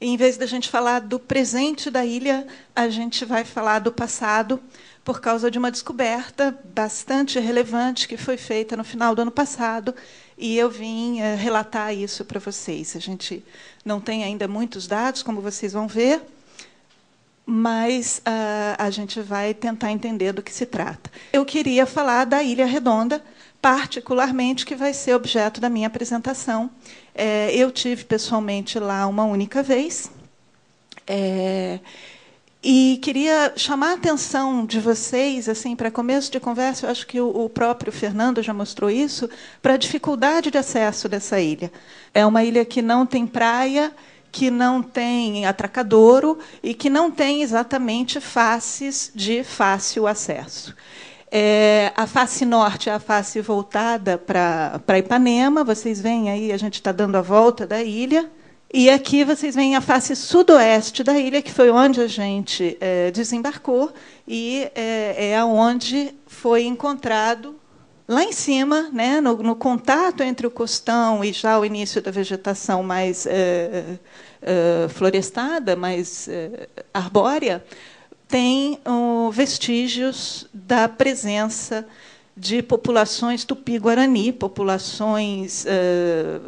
em vez da gente falar do presente da ilha, a gente vai falar do passado, por causa de uma descoberta bastante relevante que foi feita no final do ano passado, e eu vim eh, relatar isso para vocês. A gente não tem ainda muitos dados, como vocês vão ver, mas ah, a gente vai tentar entender do que se trata. Eu queria falar da Ilha Redonda, particularmente, que vai ser objeto da minha apresentação. É, eu tive pessoalmente lá uma única vez. É, e queria chamar a atenção de vocês, assim, para começo de conversa, eu acho que o próprio Fernando já mostrou isso, para a dificuldade de acesso dessa ilha. É uma ilha que não tem praia, que não tem atracadouro e que não tem exatamente faces de fácil acesso. É, a face norte é a face voltada para Ipanema, vocês veem aí, a gente está dando a volta da ilha. E aqui vocês veem a face sudoeste da ilha, que foi onde a gente é, desembarcou e é, é onde foi encontrado lá em cima, né, no, no, contato entre o costão e já o início da vegetação mais é, é, é florestada, mais é, arbórea, tem vestígios da presença de populações tupi-guarani, populações eh,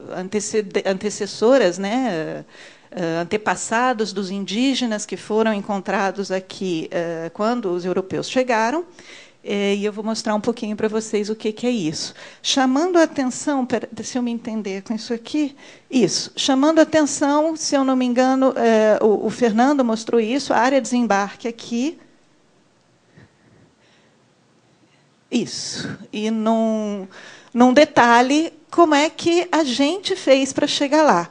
antecessoras, né, eh, antepassados dos indígenas que foram encontrados aqui eh, quando os europeus chegaram, é, e eu vou mostrar um pouquinho para vocês o que, que, é isso. Chamando a atenção, pera, se eu me entender com isso aqui, isso. Chamando a atenção, se eu não me engano, é, o, o, Fernando mostrou isso, a área de desembarque aqui. Isso. E num, num detalhe, como é que a gente fez para chegar lá.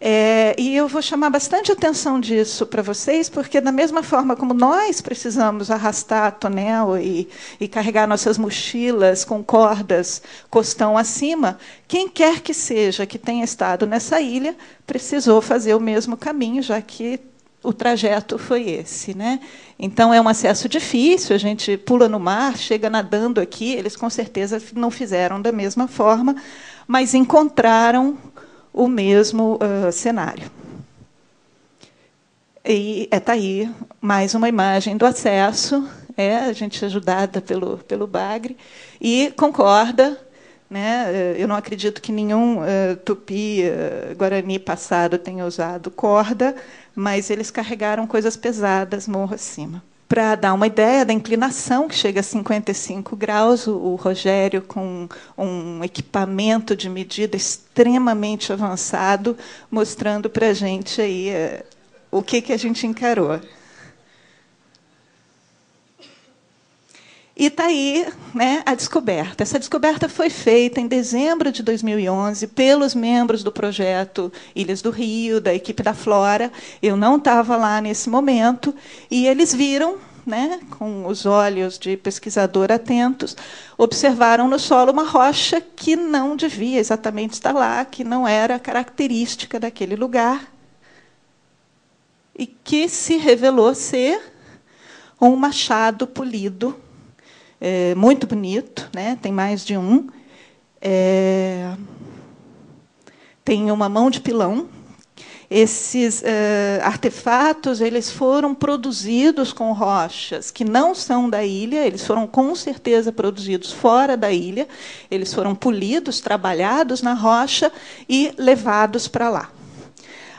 É, e eu vou chamar bastante atenção disso para vocês, porque, da mesma forma como nós precisamos arrastar tonel e, e carregar nossas mochilas com cordas costão acima, quem quer que seja que tenha estado nessa ilha precisou fazer o mesmo caminho, já que o trajeto foi esse, né? Então é um acesso difícil, a gente pula no mar, chega nadando aqui, eles com certeza não fizeram da mesma forma, mas encontraram o mesmo uh, cenário. E está é, tá aí mais uma imagem do acesso, é, a gente ajudada pelo, pelo Bagre, e concorda. Né, eu não acredito que nenhum uh, tupi uh, guarani passado tenha usado corda, mas eles carregaram coisas pesadas morro acima para dar uma ideia da inclinação, que chega a 55 graus, o Rogério, com um equipamento de medida extremamente avançado, mostrando para a gente aí, eh, o que, que a gente encarou. E está aí né, a descoberta. Essa descoberta foi feita em dezembro de 2011 pelos membros do projeto Ilhas do Rio, da equipe da Flora. Eu não estava lá nesse momento. E eles viram, né, com os olhos de pesquisador atentos, observaram no solo uma rocha que não devia exatamente estar lá, que não era característica daquele lugar. E que se revelou ser um machado polido é, muito bonito, né? tem mais de um. É, tem uma mão de pilão. Esses é, artefatos eles foram produzidos com rochas que não são da ilha, eles foram com certeza produzidos fora da ilha, eles foram polidos, trabalhados na rocha e levados para lá.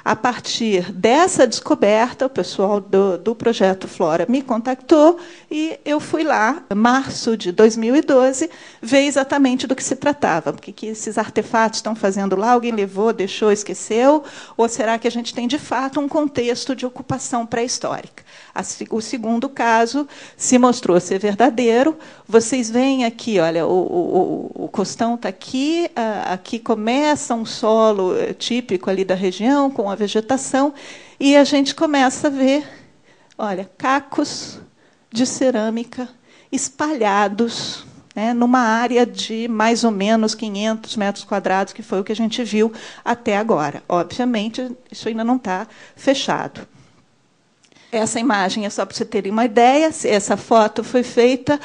A partir dessa descoberta, o pessoal do, do projeto Flora me contactou e eu fui lá, em março de 2012, ver exatamente do que se tratava. O que esses artefatos estão fazendo lá? Alguém levou, deixou, esqueceu? Ou será que a gente tem, de fato, um contexto de ocupação pré-histórica? O segundo caso se mostrou ser verdadeiro. Vocês veem aqui, olha, o, o, o costão está aqui, aqui começa um solo eh, típico ali da região, com a vegetação, e a gente começa a ver, olha, cacos de cerâmica espalhados né, numa área de mais ou menos 500 metros quadrados, que foi o que a gente viu até agora. Obviamente, isso ainda não está fechado. Essa imagem é só para você terem uma ideia. Essa foto foi feita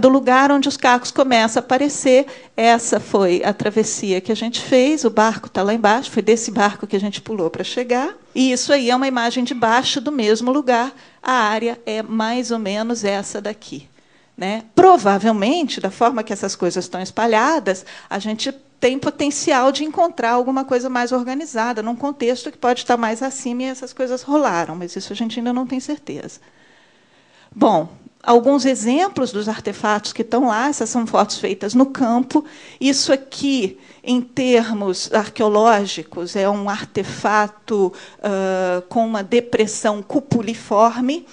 do lugar onde os cacos começam a aparecer. Essa foi a travessia que a gente fez. O barco está lá embaixo. Foi desse barco que a gente pulou para chegar. E isso aí é uma imagem de baixo do mesmo lugar. A área é mais ou menos essa daqui. Né? Provavelmente, da forma que essas coisas estão espalhadas, a gente tem potencial de encontrar alguma coisa mais organizada, num contexto que pode estar mais acima e essas coisas rolaram, mas isso a gente ainda não tem certeza. Bom, alguns exemplos dos artefatos que estão lá, essas são fotos feitas no campo. Isso aqui, em termos arqueológicos, é um artefato uh, com uma depressão cupuliforme,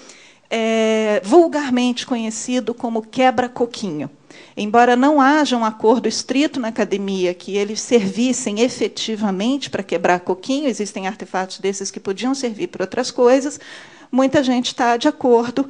é, vulgarmente conhecido como quebra-coquinho. Embora não haja um acordo estrito na academia que eles servissem efetivamente para quebrar coquinho, existem artefatos desses que podiam servir para outras coisas, muita gente está de acordo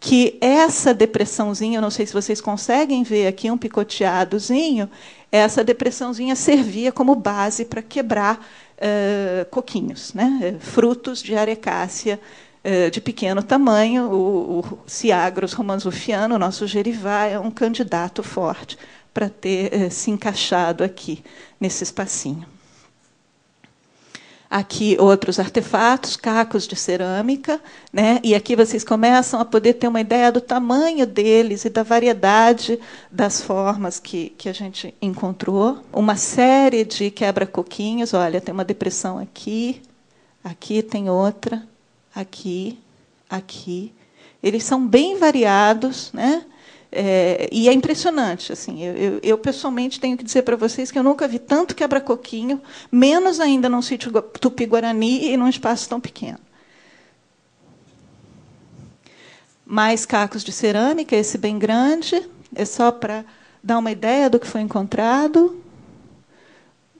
que essa depressãozinha, eu não sei se vocês conseguem ver aqui um picoteadozinho, essa depressãozinha servia como base para quebrar uh, coquinhos, né? Eh, frutos de arecácia eh, de pequeno tamanho, o, Ciagros romanzufiano, o nosso Gerivá, é um candidato forte para ter eh, se encaixado aqui, nesse espacinho. Aqui outros artefatos, cacos de cerâmica, né? e aqui vocês começam a poder ter uma ideia do tamanho deles e da variedade das formas que, que a gente encontrou. Uma série de quebra-coquinhos, olha, tem uma depressão aqui, aqui tem outra, aqui, aqui. Eles são bem variados, né? É, e é impressionante. Assim, eu, eu, eu pessoalmente tenho que dizer para vocês que eu nunca vi tanto quebra-coquinho, menos ainda num sítio tupi-guarani e num espaço tão pequeno. Mais cacos de cerâmica, esse bem grande, é só para dar uma ideia do que foi encontrado.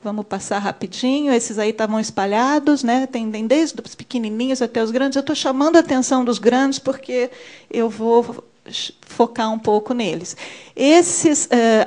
Vamos passar rapidinho. Esses aí estavam espalhados, né? Tem desde os pequenininhos até os grandes. Eu estou chamando a atenção dos grandes porque eu vou focar um pouco neles. Esses, eh,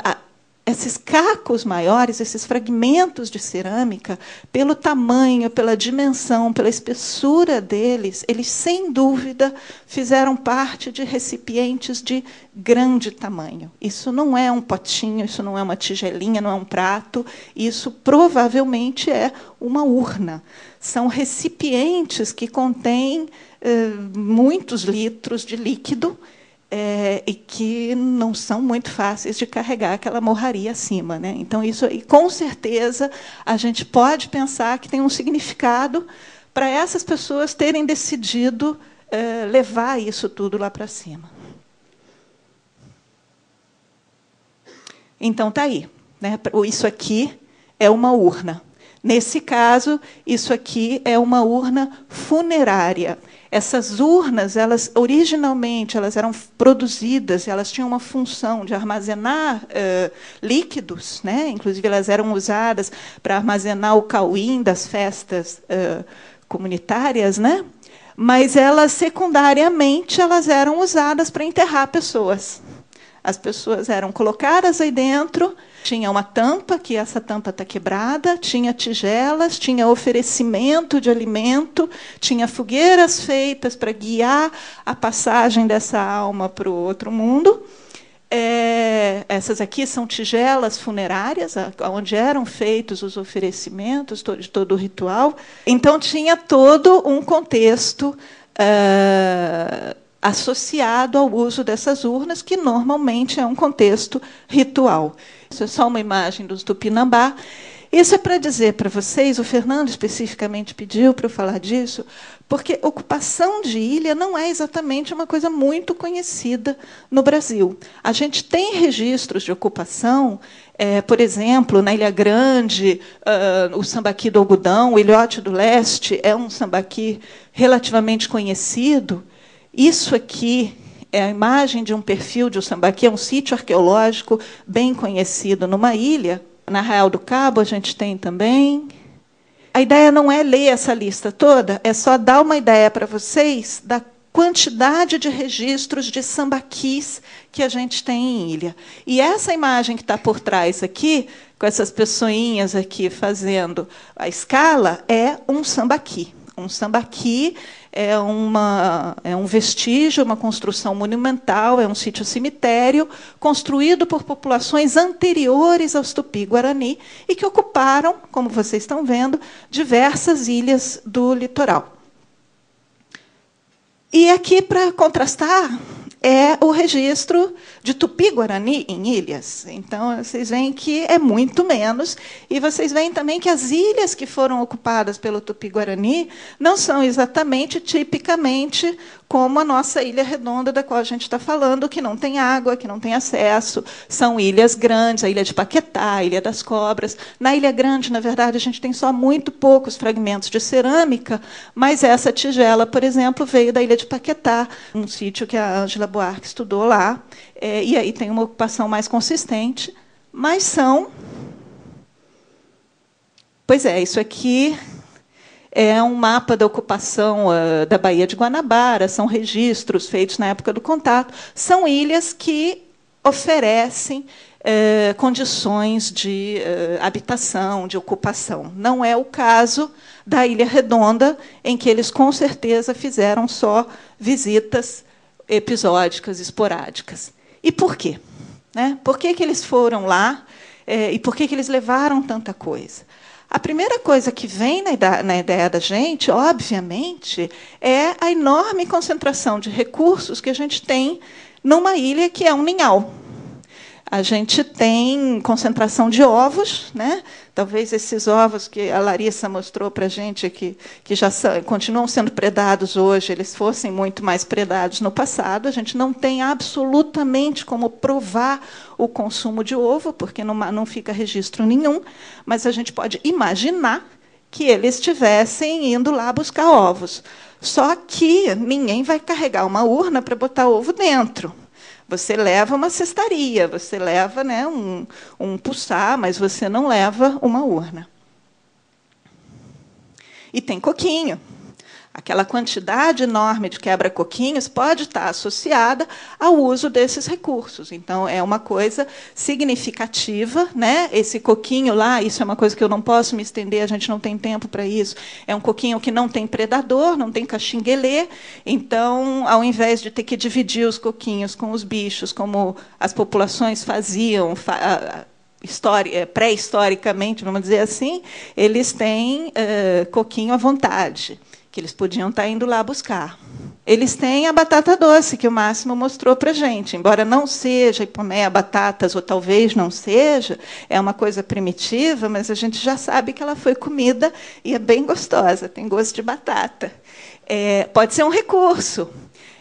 esses cacos maiores, esses fragmentos de cerâmica, pelo tamanho, pela dimensão, pela espessura deles, eles sem dúvida fizeram parte de recipientes de grande tamanho. Isso não é um potinho, isso não é uma tigelinha, não é um prato, isso provavelmente é uma urna. São recipientes que contêm eh, muitos litros de líquido é, e que não são muito fáceis de carregar aquela morraria acima. Né? Então, isso e com certeza, a gente pode pensar que tem um significado para essas pessoas terem decidido é, levar isso tudo lá para cima. Então, está aí. Né? Isso aqui é uma urna. Nesse caso, isso aqui é uma urna funerária. Essas urnas, elas originalmente elas eram produzidas, elas tinham uma função de armazenar eh, líquidos, né? Inclusive elas eram usadas para armazenar o cauim das festas eh, comunitárias, né? Mas elas secundariamente elas eram usadas para enterrar pessoas. As pessoas eram colocadas aí dentro tinha uma tampa, que essa tampa está quebrada, tinha tigelas, tinha oferecimento de alimento, tinha fogueiras feitas para guiar a passagem dessa alma para o outro mundo. É, essas aqui são tigelas funerárias, onde eram feitos os oferecimentos de todo o ritual. Então, tinha todo um contexto. Uh, associado ao uso dessas urnas, que normalmente é um contexto ritual. Isso é só uma imagem dos Tupinambá. Isso é para dizer para vocês, o Fernando especificamente pediu para eu falar disso, porque ocupação de ilha não é exatamente uma coisa muito conhecida no Brasil. A gente tem registros de ocupação, é, por exemplo, na Ilha Grande, uh, o sambaqui do algodão, o Ilhote do Leste é um sambaqui relativamente conhecido, isso aqui é a imagem de um perfil de sambaqui. é um sítio arqueológico bem conhecido numa ilha. Na Arraial do Cabo a gente tem também. A ideia não é ler essa lista toda, é só dar uma ideia para vocês da quantidade de registros de sambaquis que a gente tem em ilha. E essa imagem que está por trás aqui, com essas pessoinhas aqui fazendo a escala, é um sambaqui. Um o Sambaqui, é, uma, é um vestígio, uma construção monumental, é um sítio-cemitério construído por populações anteriores aos Tupi-Guarani e que ocuparam, como vocês estão vendo, diversas ilhas do litoral. E aqui, para contrastar, é o registro de Tupi-Guarani em ilhas. Então, vocês veem que é muito menos. E vocês veem também que as ilhas que foram ocupadas pelo Tupi-Guarani não são exatamente tipicamente como a nossa ilha redonda da qual a gente está falando, que não tem água, que não tem acesso, são ilhas grandes, a ilha de Paquetá, a ilha das cobras. Na ilha grande, na verdade, a gente tem só muito poucos fragmentos de cerâmica, mas essa tigela, por exemplo, veio da ilha de Paquetá, um sítio que a Ângela Buarque estudou lá, é, e aí tem uma ocupação mais consistente, mas são Pois é, isso aqui é um mapa da ocupação uh, da Baía de Guanabara, são registros feitos na época do contato. São ilhas que oferecem eh, condições de eh, habitação, de ocupação. Não é o caso da Ilha Redonda, em que eles com certeza fizeram só visitas episódicas, esporádicas. E por quê? Né? Por que, que eles foram lá eh, e por que, que eles levaram tanta coisa? A primeira coisa que vem na ideia da gente, obviamente, é a enorme concentração de recursos que a gente tem numa ilha que é um ninhal a gente tem concentração de ovos, né? Talvez esses ovos que a Larissa mostrou para a gente, que, que já são, continuam sendo predados hoje, eles fossem muito mais predados no passado. A gente não tem absolutamente como provar o consumo de ovo, porque não, não fica registro nenhum, mas a gente pode imaginar que eles estivessem indo lá buscar ovos. Só que ninguém vai carregar uma urna para botar ovo dentro. Você leva uma cestaria, você leva né, um, um pulsar, mas você não leva uma urna. E tem coquinho. Aquela quantidade enorme de quebra-coquinhos pode estar associada ao uso desses recursos. Então, é uma coisa significativa. Né? Esse coquinho lá, isso é uma coisa que eu não posso me estender, a gente não tem tempo para isso. É um coquinho que não tem predador, não tem caxinguelê. Então, ao invés de ter que dividir os coquinhos com os bichos, como as populações faziam, é, pré-historicamente, vamos dizer assim, eles têm uh, coquinho à vontade que eles podiam estar tá indo lá buscar. Eles têm a batata doce, que o Máximo mostrou para a gente. Embora não seja ipoméia batatas, ou talvez não seja, é uma coisa primitiva, mas a gente já sabe que ela foi comida e é bem gostosa, tem gosto de batata. É, pode ser um recurso.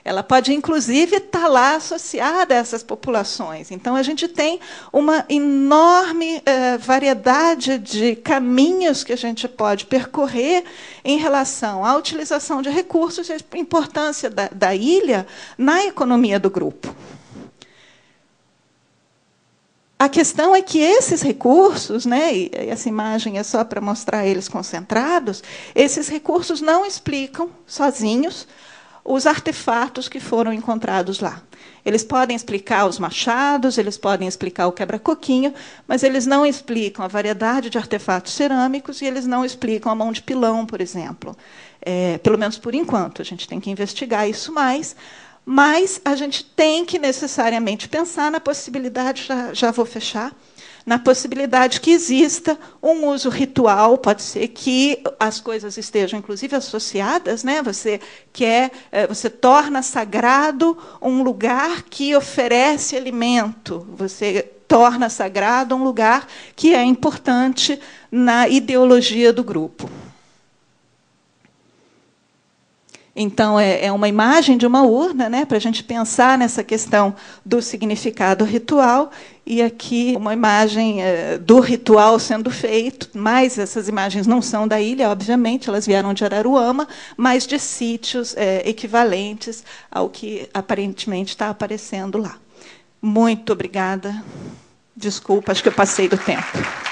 Ela pode, inclusive, estar tá lá associada a essas populações. Então, a gente tem uma enorme eh, variedade de caminhos que a gente pode percorrer em relação à utilização de recursos e à importância da, da ilha na economia do grupo. A questão é que esses recursos, né, e essa imagem é só para mostrar eles concentrados, esses recursos não explicam sozinhos os artefatos que foram encontrados lá. Eles podem explicar os machados, eles podem explicar o quebra-coquinho, mas eles não explicam a variedade de artefatos cerâmicos e eles não explicam a mão de pilão, por exemplo. É, pelo menos por enquanto, a gente tem que investigar isso mais. Mas a gente tem que necessariamente pensar na possibilidade, já, já vou fechar, na possibilidade que exista um uso ritual, pode ser que as coisas estejam inclusive associadas, né? Você quer, eh, você torna sagrado um lugar que oferece alimento, você torna sagrado um lugar que é importante na ideologia do grupo. Então, é, é uma imagem de uma urna, né, para a gente pensar nessa questão do significado ritual, e aqui uma imagem é, do ritual sendo feito, mas essas imagens não são da ilha, obviamente, elas vieram de Araruama, mas de sítios é, equivalentes ao que aparentemente está aparecendo lá. Muito obrigada. Desculpa, acho que eu passei do tempo.